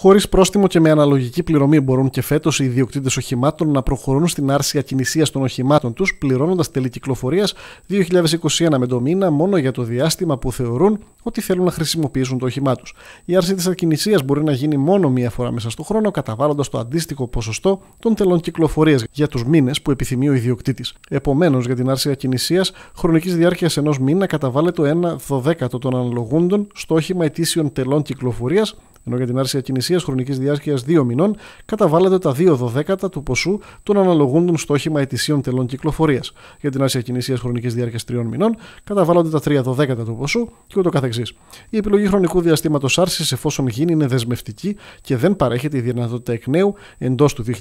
Χωρίς πρόστιμο και με αναλογική πληρωμή μπορούν και φέτος οι ιδιοκτήτες οχημάτων να προχωρούν στην άρση ακινησίας των οχημάτων τους, πληρώνοντας τελή κυκλοφορίας 2021 με το μήνα μόνο για το διάστημα που θεωρούν ότι θέλουν να χρησιμοποιήσουν το όχημά τους. Η άρση της ακινησίας μπορεί να γίνει μόνο μία φορά μέσα στον χρόνο, καταβάλλοντας το αντίστοιχο ποσοστό των τελών κυκλοφορίας για τους μήνες που επιθυμεί ο ιδιοκτήτης. Επομένως, για την άρση ακινησίας χρονικής διάρκειας ενός μήνα καταβάλλεται το 1 12 των αναλογούντων στο όχημα ετήσιων τελών κυκλοφορίας ενώ για την άρση ακινησίας χρονικής διάρκειας 2 μηνών καταβάλλεται τα 2 δωδέκατα του ποσού των αναλογούντων στόχημα ετησίων τελών κυκλοφορίας. Για την άρση ακινησίας χρονικής διάρκειας 3 μηνών καταβάλλονται τα 3 δωδέκατα του ποσού κ.ο.κ. Η επιλογή χρονικού διαστήματος άρσης εφόσον γίνει είναι δεσμευτική και δεν παρέχεται η δυνατότητα εκ νέου εντός του 2021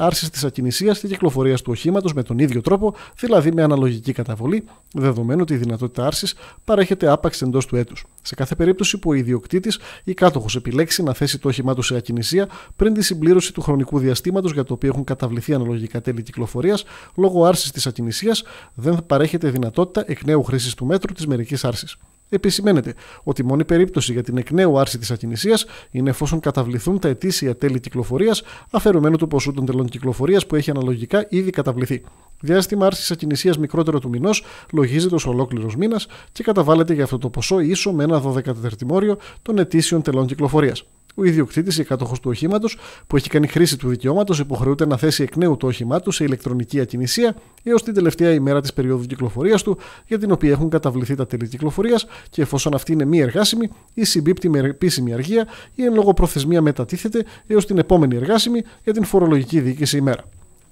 άρση της ακινησίας και κυκλοφορίας του οχήματος με τον ίδιο τρόπο, δηλαδή με αναλογική καταβολή, δεδομένου ότι η δυνατότητα άρσης παρέχεται άπαξ εντός του έτους. Σε κάθε περίπτωση που ο ιδιοκτήτης ή κάτοχος επιλέξει να θέσει το όχημά του σε ακινησία πριν τη συμπλήρωση του χρονικού διαστήματος για το οποίο έχουν καταβληθεί αναλογικά τέλη κυκλοφορίας, λόγω άρσης της ακινησίας δεν θα παρέχεται δυνατότητα εκ νέου χρήσης του μέτρου της μερικής άρσης. Επισημαίνεται ότι η μόνη περίπτωση για την εκ νέου άρση της ακινησίας είναι εφόσον καταβληθούν τα ετήσια τέλη κυκλοφορίας αφαιρουμένου του ποσού των τελών κυκλοφορίας που έχει αναλογικά ήδη καταβληθεί. Διάστημα άρσης ακινησίας μικρότερο του μηνός λογίζεται ως ολόκληρος μήνας και καταβάλλεται για αυτό το ποσό ίσο με ένα 12 τερτημόριο των ετήσιων τελών κυκλοφορίας. Ο ιδιοκτήτης ή κατόχο του οχήματος που έχει κάνει χρήση του δικαιώματος υποχρεούται να θέσει εκ νέου το όχημά του σε ηλεκτρονική ακινησία έως την τελευταία ημέρα της περίοδου κυκλοφορίας του για την οποία έχουν καταβληθεί τα τέλη κυκλοφορίας και εφόσον αυτή είναι μη εργάσιμη ή συμπίπτει με επίσημη αργία ή εν λόγω προθεσμία μετατίθεται έως την επόμενη εργάσιμη για την φορολογική διοίκηση ημέρα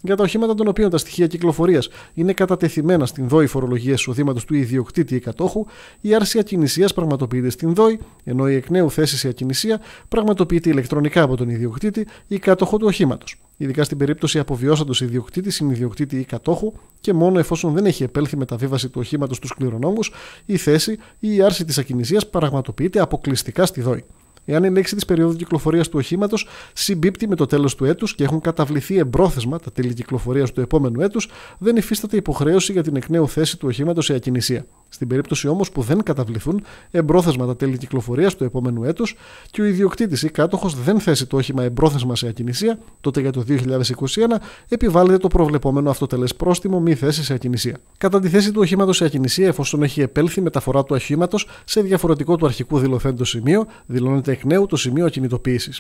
για τα οχήματα των οποίων τα στοιχεία κυκλοφορίας είναι κατατεθειμένα στην δόη φορολογίας εισοδήματος του ιδιοκτήτη ή κατόχου, η άρση ακινησίας πραγματοποιείται στην δόη, ενώ η εκ νέου θέση σε ακινησία πραγματοποιείται ηλεκτρονικά από τον ιδιοκτήτη ή κάτοχο του οχήματος. Ειδικά στην περίπτωση αποβιώσαντος ιδιοκτήτης, συνειδιοκτήτη ή κατόχου και μόνο εφόσον δεν έχει επέλθει μεταβίβαση του οχήματος στους κληρονόμους, η θέση ή η άρση της ακινησίας πραγματοποιείται αποκλειστικά στη δόη εάν η λέξη της περίοδου κυκλοφορίας του οχήματος συμπίπτει με το τέλος του έτους και έχουν καταβληθεί εμπρόθεσμα τα τέλη κυκλοφορίας του επόμενου έτους, δεν υφίσταται υποχρέωση για την εκ νέου θέση του οχήματος σε ακινησία. Στην περίπτωση όμως που δεν καταβληθούν εμπρόθεσμα τα τέλη κυκλοφορίας του επόμενου έτους και ο ιδιοκτήτης ή κάτοχος δεν θέσει το όχημα εμπρόθεσμα σε ακινησία, τότε για το 2021 επιβάλλεται το προβλεπόμενο αυτοτελές πρόστιμο μη θέση σε ακινησία. Κατά τη θέση του οχήματος σε ακινησία, εφόσον έχει επέλθει μεταφορά του οχήματος σε διαφορετικό του αρχικού δηλωθέντο σημείο, δηλώνεται εκ νέου το σημείο ακινητοποίησης.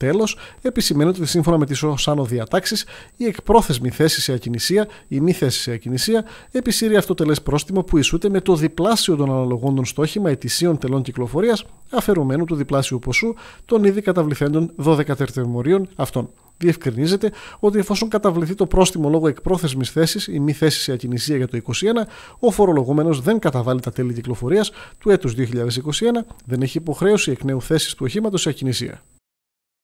Τέλο, επισημαίνεται ότι σύμφωνα με τις άνω διατάξει, η εκπρόθεσμη θέση σε ακινησία ή μη θέση σε ακινησία επισύρει αυτοτελέ πρόστιμο που ισούται με το διπλάσιο των αναλογών των στόχημα ετησίων τελών κυκλοφορίας αφαιρουμένου του διπλάσιου ποσού των ήδη καταβληθέντων 12 τερτεμορίων αυτών. Διευκρινίζεται ότι εφόσον καταβληθεί το πρόστιμο λόγω εκπρόθεσμης θέσης ή μη θέση σε ακινησία για το 2021, ο φορολογούμενος δεν καταβάλει τα τέλη κυκλοφορίας του έτους 2021, δεν έχει υποχρέωση εκ νέου θέσης του οχήματος σε ακινησία.